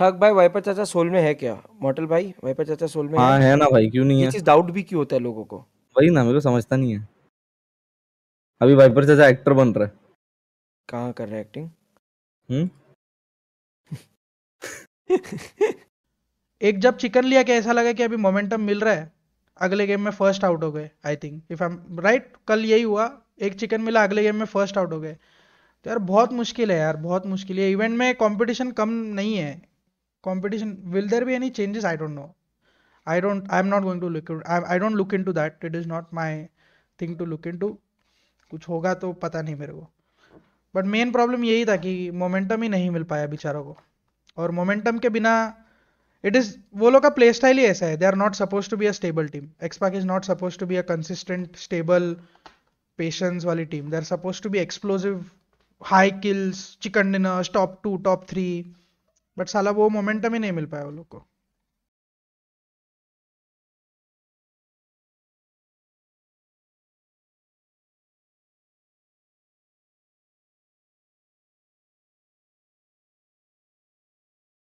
थक भाई वाइपर चाचा सोल में है क्या मॉटल भाई वाइपर चाचा सोल में हाँ है, है ना भाई क्यों नहीं है चीज डाउट भी क्यों होता है लोगों को वही ना मेरे को समझता नहीं है अभी वाइपर चाचा एक्टर बन रहा है कहाँ कर रहा है एक्टिंग हम्म एक जब चिकन लिया कि ऐसा लगा कि अभी मोमेंटम मिल रहा है अगले गेम में फर्स्ट आउट हो गए I think if I am right कल यही हुआ एक चिकन मिला अगले गेम में फर्स्ट आउट हो गए तो यार बहुत मुश्किल है यार बहुत मुश्किल है इवेंट में कंपटीशन कम नहीं है competition will there be any changes i don't know i don't i'm not going to look I, I don't look into that it is not my thing to look into कुछ होगा तो पता नहीं मेरे को but main problem यही था कि मोमेंटम ही नहीं मिल पाया बेचारों को और मोमेंटम के बिना इट इज़ वो लोग का प्ले स्टाइल ही ऐसा है they are not suppose to be a stable team XSpark is not suppose to be a consistent stable patience वाली team they are suppose to be explosive high kills chicken dinners top two top three but साला वो momentum ही नहीं मिल पाया वो लोग को